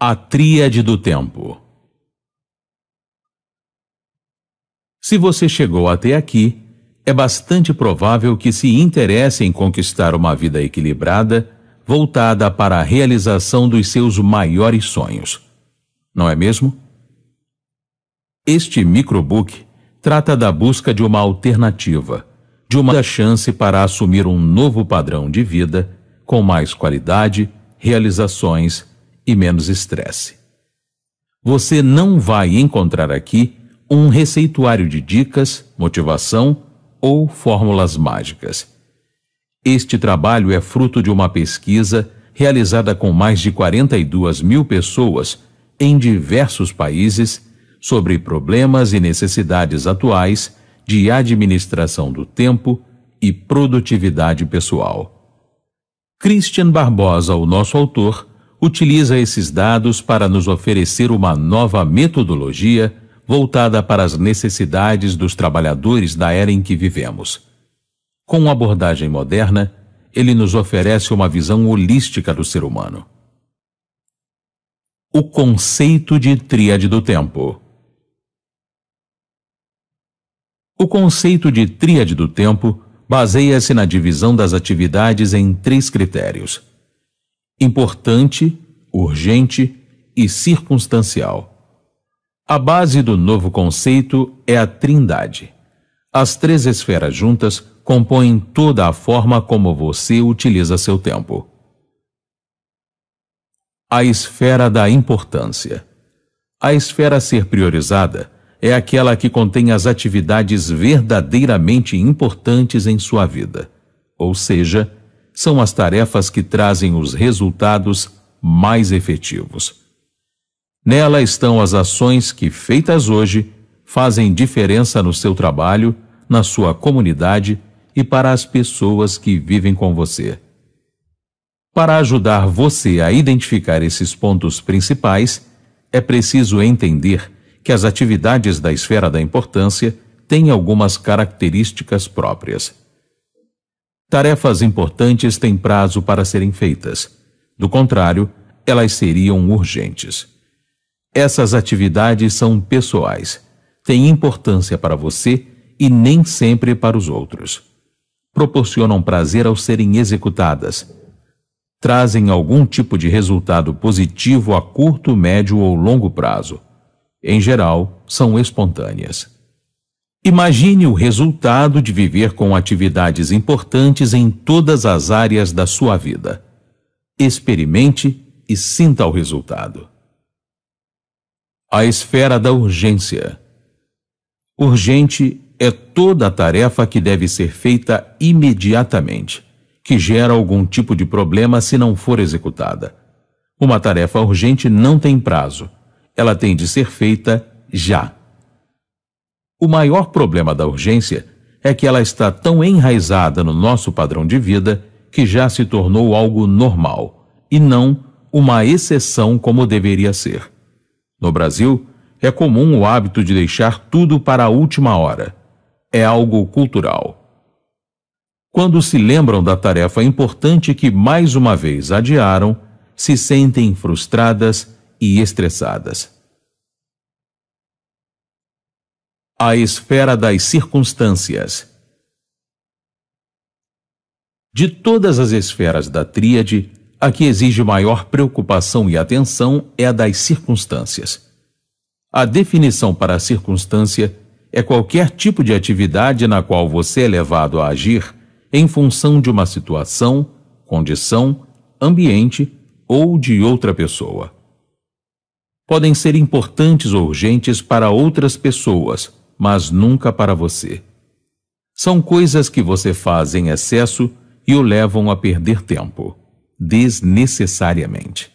A Tríade do Tempo Se você chegou até aqui, é bastante provável que se interesse em conquistar uma vida equilibrada, voltada para a realização dos seus maiores sonhos. Não é mesmo? Este microbook trata da busca de uma alternativa, de uma chance para assumir um novo padrão de vida com mais qualidade, realizações e menos estresse. Você não vai encontrar aqui um receituário de dicas, motivação ou fórmulas mágicas. Este trabalho é fruto de uma pesquisa realizada com mais de 42 mil pessoas em diversos países sobre problemas e necessidades atuais de administração do tempo e produtividade pessoal. Christian Barbosa, o nosso autor, utiliza esses dados para nos oferecer uma nova metodologia voltada para as necessidades dos trabalhadores da era em que vivemos. Com uma abordagem moderna, ele nos oferece uma visão holística do ser humano. O conceito de tríade do tempo. O conceito de tríade do tempo baseia-se na divisão das atividades em três critérios importante, urgente e circunstancial. A base do novo conceito é a trindade. As três esferas juntas compõem toda a forma como você utiliza seu tempo. A esfera da importância. A esfera a ser priorizada é aquela que contém as atividades verdadeiramente importantes em sua vida, ou seja, são as tarefas que trazem os resultados mais efetivos. Nela estão as ações que, feitas hoje, fazem diferença no seu trabalho, na sua comunidade e para as pessoas que vivem com você. Para ajudar você a identificar esses pontos principais, é preciso entender que as atividades da esfera da importância têm algumas características próprias. Tarefas importantes têm prazo para serem feitas. Do contrário, elas seriam urgentes. Essas atividades são pessoais, têm importância para você e nem sempre para os outros. Proporcionam prazer ao serem executadas. Trazem algum tipo de resultado positivo a curto, médio ou longo prazo. Em geral, são espontâneas. Imagine o resultado de viver com atividades importantes em todas as áreas da sua vida. Experimente e sinta o resultado. A esfera da urgência. Urgente é toda a tarefa que deve ser feita imediatamente, que gera algum tipo de problema se não for executada. Uma tarefa urgente não tem prazo, ela tem de ser feita já. O maior problema da urgência é que ela está tão enraizada no nosso padrão de vida que já se tornou algo normal e não uma exceção como deveria ser. No Brasil, é comum o hábito de deixar tudo para a última hora. É algo cultural. Quando se lembram da tarefa importante que mais uma vez adiaram, se sentem frustradas e estressadas. a esfera das circunstâncias. De todas as esferas da tríade, a que exige maior preocupação e atenção é a das circunstâncias. A definição para a circunstância é qualquer tipo de atividade na qual você é levado a agir em função de uma situação, condição, ambiente ou de outra pessoa. Podem ser importantes ou urgentes para outras pessoas, mas nunca para você. São coisas que você faz em excesso e o levam a perder tempo, desnecessariamente.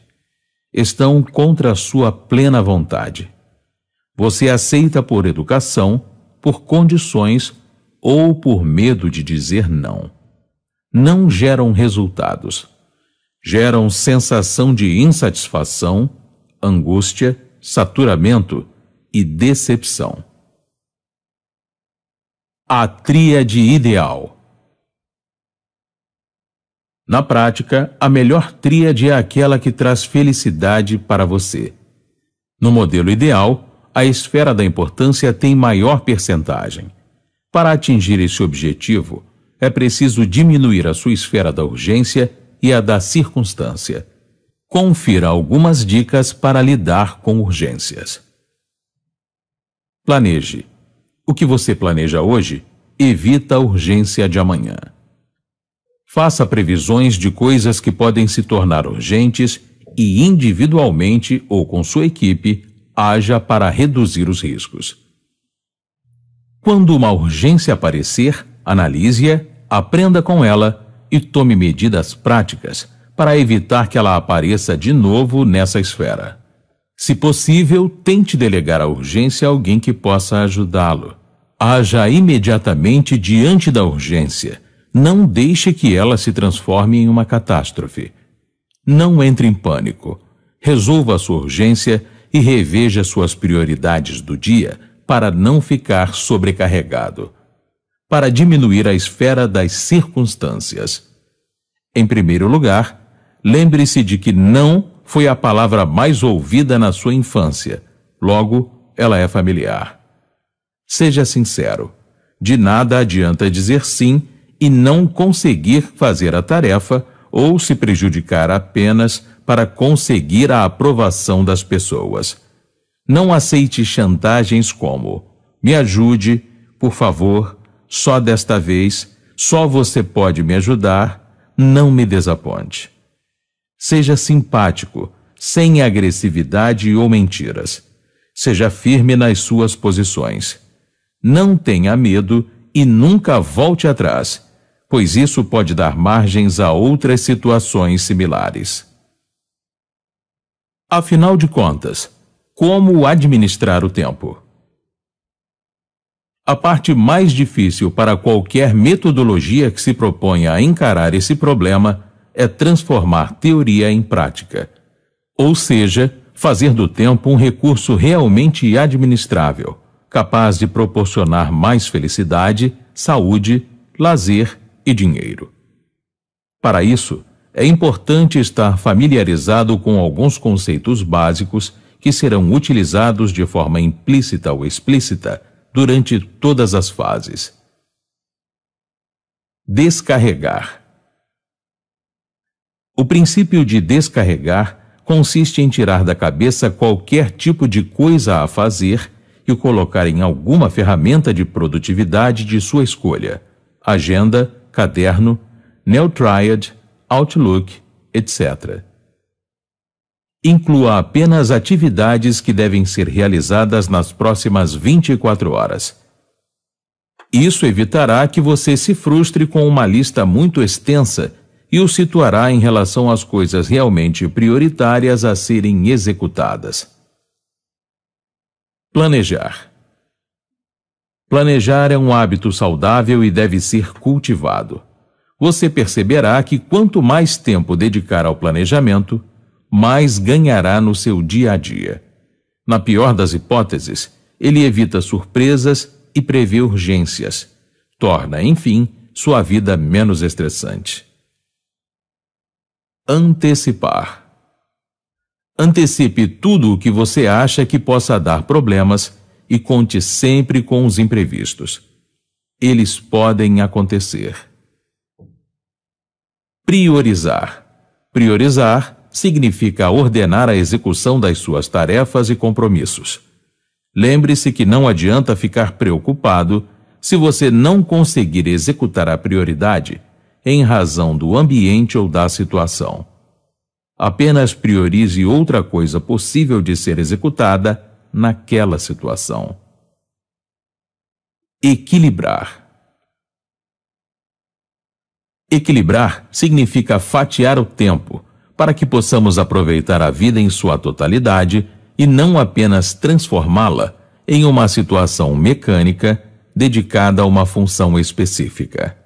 Estão contra a sua plena vontade. Você aceita por educação, por condições ou por medo de dizer não. Não geram resultados. Geram sensação de insatisfação, angústia, saturamento e decepção. A tríade ideal. Na prática, a melhor tríade é aquela que traz felicidade para você. No modelo ideal, a esfera da importância tem maior percentagem. Para atingir esse objetivo, é preciso diminuir a sua esfera da urgência e a da circunstância. Confira algumas dicas para lidar com urgências. Planeje. O que você planeja hoje, evita a urgência de amanhã. Faça previsões de coisas que podem se tornar urgentes e, individualmente ou com sua equipe, haja para reduzir os riscos. Quando uma urgência aparecer, analise-a, aprenda com ela e tome medidas práticas para evitar que ela apareça de novo nessa esfera. Se possível, tente delegar a urgência a alguém que possa ajudá-lo. Haja imediatamente diante da urgência. Não deixe que ela se transforme em uma catástrofe. Não entre em pânico. Resolva a sua urgência e reveja suas prioridades do dia para não ficar sobrecarregado. Para diminuir a esfera das circunstâncias. Em primeiro lugar, lembre-se de que não foi a palavra mais ouvida na sua infância, logo, ela é familiar. Seja sincero. De nada adianta dizer sim e não conseguir fazer a tarefa ou se prejudicar apenas para conseguir a aprovação das pessoas. Não aceite chantagens como: me ajude, por favor, só desta vez, só você pode me ajudar, não me desaponte. Seja simpático, sem agressividade ou mentiras. Seja firme nas suas posições. Não tenha medo e nunca volte atrás, pois isso pode dar margens a outras situações similares. Afinal de contas, como administrar o tempo? A parte mais difícil para qualquer metodologia que se proponha a encarar esse problema é transformar teoria em prática, ou seja, fazer do tempo um recurso realmente administrável, capaz de proporcionar mais felicidade, saúde, lazer e dinheiro. Para isso, é importante estar familiarizado com alguns conceitos básicos que serão utilizados de forma implícita ou explícita durante todas as fases. Descarregar o princípio de descarregar consiste em tirar da cabeça qualquer tipo de coisa a fazer e o colocar em alguma ferramenta de produtividade de sua escolha: agenda, caderno, Neotriad, Outlook, etc. Inclua apenas atividades que devem ser realizadas nas próximas 24 horas. Isso evitará que você se frustre com uma lista muito extensa e o situará em relação às coisas realmente prioritárias a serem executadas. Planejar Planejar é um hábito saudável e deve ser cultivado. Você perceberá que quanto mais tempo dedicar ao planejamento, mais ganhará no seu dia a dia. Na pior das hipóteses, ele evita surpresas e prevê urgências. Torna, enfim, sua vida menos estressante. Antecipar. Antecipe tudo o que você acha que possa dar problemas e conte sempre com os imprevistos. Eles podem acontecer. Priorizar. Priorizar significa ordenar a execução das suas tarefas e compromissos. Lembre-se que não adianta ficar preocupado se você não conseguir executar a prioridade em razão do ambiente ou da situação. Apenas priorize outra coisa possível de ser executada naquela situação. Equilibrar. Equilibrar significa fatiar o tempo para que possamos aproveitar a vida em sua totalidade e não apenas transformá-la em uma situação mecânica dedicada a uma função específica.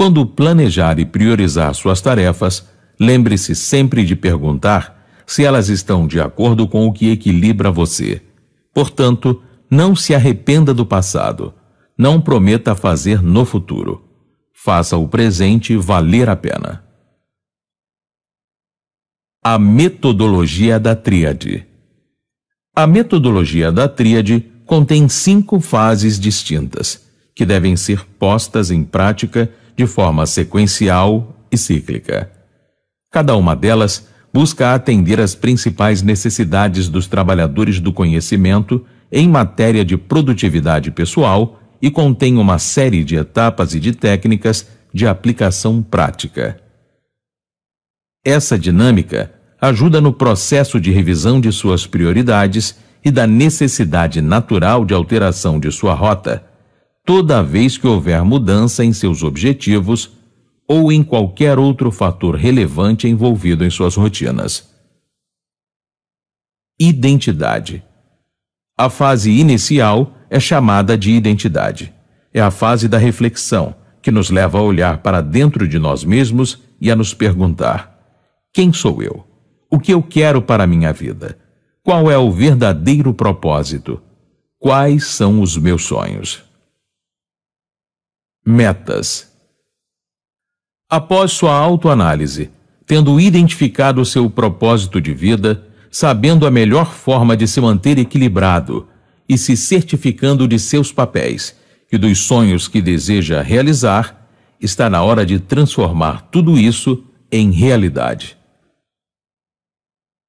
Quando planejar e priorizar suas tarefas, lembre-se sempre de perguntar se elas estão de acordo com o que equilibra você. Portanto, não se arrependa do passado. Não prometa fazer no futuro. Faça o presente valer a pena. A metodologia da tríade. A metodologia da tríade contém cinco fases distintas, que devem ser postas em prática de forma sequencial e cíclica. Cada uma delas busca atender às principais necessidades dos trabalhadores do conhecimento em matéria de produtividade pessoal e contém uma série de etapas e de técnicas de aplicação prática. Essa dinâmica ajuda no processo de revisão de suas prioridades e da necessidade natural de alteração de sua rota toda vez que houver mudança em seus objetivos ou em qualquer outro fator relevante envolvido em suas rotinas. Identidade. A fase inicial é chamada de identidade. É a fase da reflexão, que nos leva a olhar para dentro de nós mesmos e a nos perguntar: quem sou eu? O que eu quero para a minha vida? Qual é o verdadeiro propósito? Quais são os meus sonhos? Metas. Após sua autoanálise, tendo identificado seu propósito de vida, sabendo a melhor forma de se manter equilibrado e se certificando de seus papéis e dos sonhos que deseja realizar, está na hora de transformar tudo isso em realidade.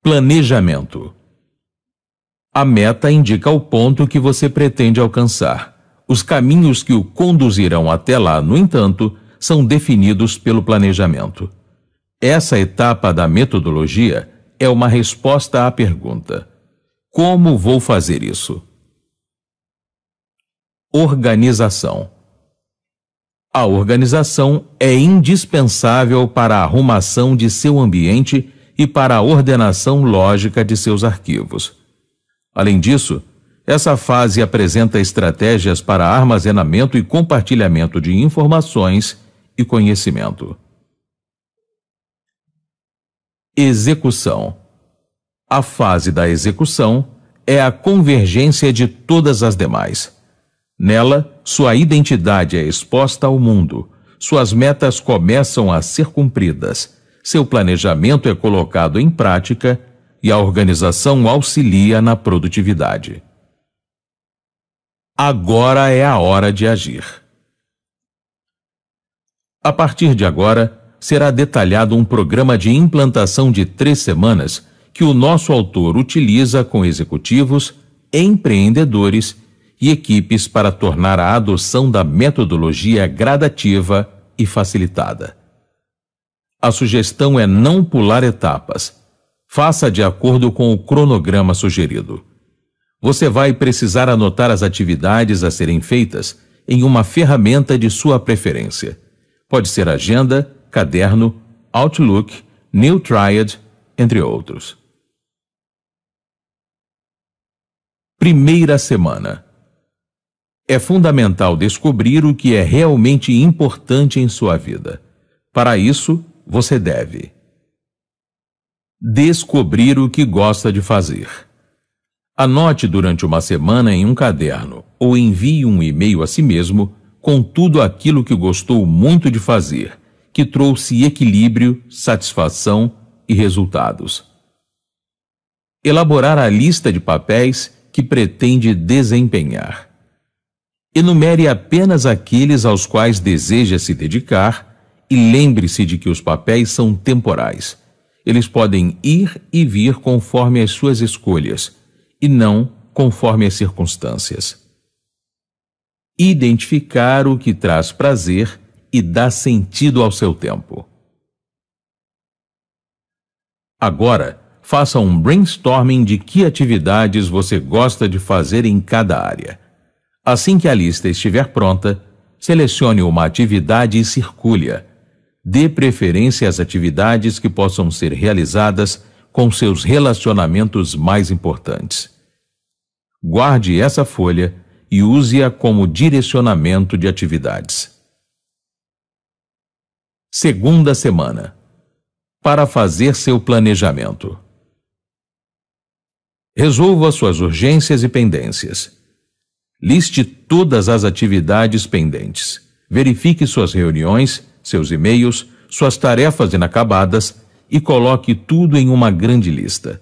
Planejamento. A meta indica o ponto que você pretende alcançar. Os caminhos que o conduzirão até lá, no entanto, são definidos pelo planejamento. Essa etapa da metodologia é uma resposta à pergunta: Como vou fazer isso? Organização. A organização é indispensável para a arrumação de seu ambiente e para a ordenação lógica de seus arquivos. Além disso, essa fase apresenta estratégias para armazenamento e compartilhamento de informações e conhecimento. Execução: A fase da execução é a convergência de todas as demais. Nela, sua identidade é exposta ao mundo, suas metas começam a ser cumpridas, seu planejamento é colocado em prática e a organização auxilia na produtividade agora é a hora de agir. A partir de agora, será detalhado um programa de implantação de três semanas que o nosso autor utiliza com executivos, empreendedores e equipes para tornar a adoção da metodologia gradativa e facilitada. A sugestão é não pular etapas. Faça de acordo com o cronograma sugerido. Você vai precisar anotar as atividades a serem feitas em uma ferramenta de sua preferência. Pode ser agenda, caderno, Outlook, New Triad, entre outros. Primeira semana. É fundamental descobrir o que é realmente importante em sua vida. Para isso, você deve descobrir o que gosta de fazer. Anote durante uma semana em um caderno ou envie um e-mail a si mesmo com tudo aquilo que gostou muito de fazer, que trouxe equilíbrio, satisfação e resultados. Elaborar a lista de papéis que pretende desempenhar. Enumere apenas aqueles aos quais deseja se dedicar e lembre-se de que os papéis são temporais. Eles podem ir e vir conforme as suas escolhas e não conforme as circunstâncias. Identificar o que traz prazer e dá sentido ao seu tempo. Agora, faça um brainstorming de que atividades você gosta de fazer em cada área. Assim que a lista estiver pronta, selecione uma atividade e circule-a. Dê preferência às atividades que possam ser realizadas com seus relacionamentos mais importantes. Guarde essa folha e use-a como direcionamento de atividades. Segunda semana para fazer seu planejamento. Resolva suas urgências e pendências. Liste todas as atividades pendentes. Verifique suas reuniões, seus e-mails, suas tarefas inacabadas e coloque tudo em uma grande lista.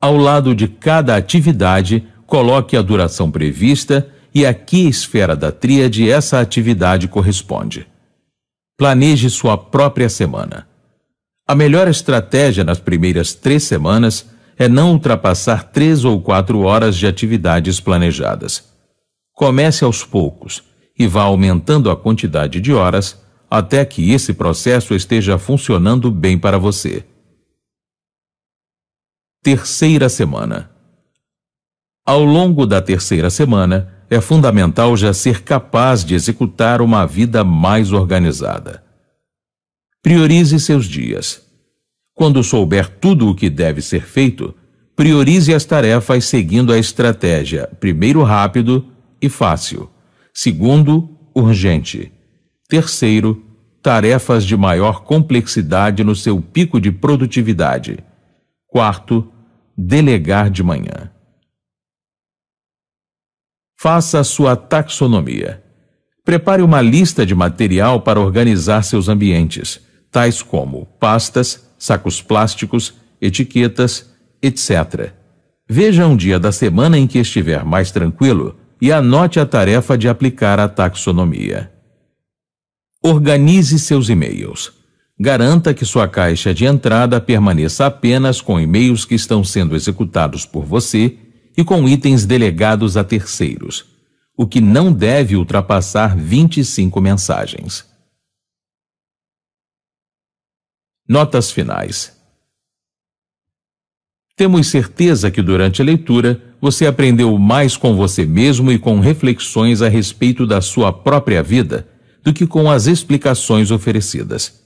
Ao lado de cada atividade, coloque a duração prevista e a que esfera da tríade essa atividade corresponde. Planeje sua própria semana. A melhor estratégia nas primeiras três semanas é não ultrapassar três ou quatro horas de atividades planejadas. Comece aos poucos e vá aumentando a quantidade de horas até que esse processo esteja funcionando bem para você. Terceira semana. Ao longo da terceira semana, é fundamental já ser capaz de executar uma vida mais organizada. Priorize seus dias. Quando souber tudo o que deve ser feito, priorize as tarefas seguindo a estratégia: primeiro, rápido e fácil. Segundo, urgente. Terceiro, tarefas de maior complexidade no seu pico de produtividade. Quarto, delegar de manhã. Faça a sua taxonomia. Prepare uma lista de material para organizar seus ambientes, tais como pastas, sacos plásticos, etiquetas, etc. Veja um dia da semana em que estiver mais tranquilo e anote a tarefa de aplicar a taxonomia. Organize seus e-mails. Garanta que sua caixa de entrada permaneça apenas com e-mails que estão sendo executados por você e com itens delegados a terceiros, o que não deve ultrapassar 25 mensagens. Notas finais. Temos certeza que durante a leitura você aprendeu mais com você mesmo e com reflexões a respeito da sua própria vida do que com as explicações oferecidas.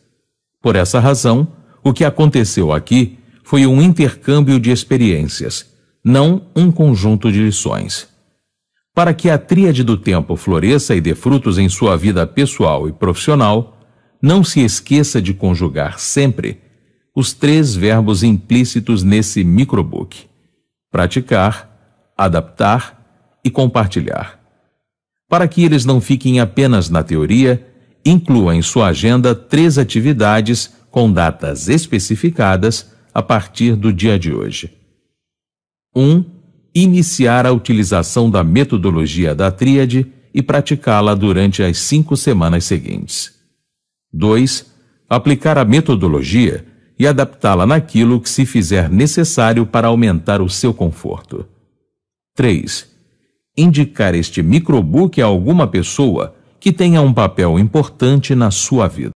Por essa razão, o que aconteceu aqui foi um intercâmbio de experiências, não um conjunto de lições. Para que a tríade do tempo floresça e dê frutos em sua vida pessoal e profissional, não se esqueça de conjugar sempre os três verbos implícitos nesse microbook: praticar, adaptar e compartilhar. Para que eles não fiquem apenas na teoria, inclua em sua agenda três atividades com datas especificadas a partir do dia de hoje. 1. Iniciar a utilização da metodologia da tríade e praticá-la durante as cinco semanas seguintes. 2. Aplicar a metodologia e adaptá-la naquilo que se fizer necessário para aumentar o seu conforto. 3. Indicar este microbook a alguma pessoa que tenha um papel importante na sua vida.